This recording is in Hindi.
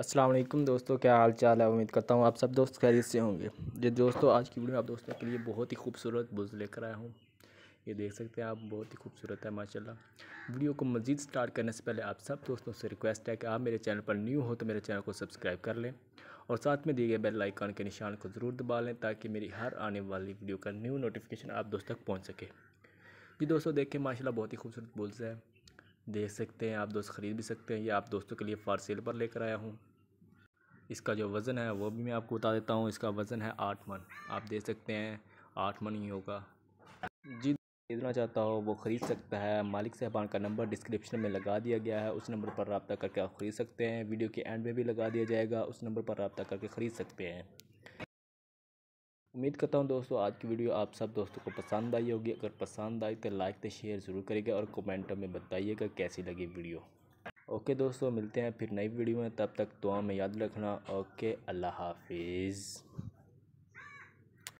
असलम दोस्तों क्या हाल चाल है उम्मीद करता हूँ आप सब दोस्त खैरियत से होंगे ये दोस्तों आज की वीडियो आप दोस्तों के लिए बहुत ही खूबसूरत बुज़ लेकर आया हूँ ये देख सकते हैं आप बहुत ही खूबसूरत है माशाल्लाह वीडियो को मज़ीद स्टार्ट करने से पहले आप सब दोस्तों से रिक्वेस्ट है कि आप मेरे चैनल पर न्यू हो तो मेरे चैनल को सब्सक्राइब कर लें और साथ में दिए गए बेल आइकॉन के निशान को ज़रूर दबा लें ताकि मेरी हर आने वाली वीडियो का न्यू नोटिफिकेशन आप दोस्तों तक पहुँच सके जी दोस्तों देखें माशाला बहुत ही खूबसूरत बुल्स है देख सकते हैं आप दोस्त ख़रीद भी सकते हैं ये आप दोस्तों के लिए फार सेल पर लेकर आया हूँ इसका जो वज़न है वो भी मैं आपको बता देता हूँ इसका वज़न है आठ मन आप देख सकते हैं आठ मन ही होगा जी खरीदना चाहता हो वो ख़रीद सकता है मालिक साहबान का नंबर डिस्क्रिप्शन में लगा दिया गया है उस नंबर पर रबता करके आप ख़रीद सकते हैं वीडियो के एंड में भी लगा दिया जाएगा उस नंबर पर रबता करके ख़रीद सकते हैं उम्मीद करता हूँ दोस्तों आज की वीडियो आप सब दोस्तों को पसंद आई होगी अगर पसंद आई तो लाइक तो शेयर ज़रूर करेगा और कमेंट में बताइएगा कैसी लगी वीडियो ओके दोस्तों मिलते हैं फिर नई वीडियो में तब तक दुआ में याद रखना ओके अल्लाह हाफिज़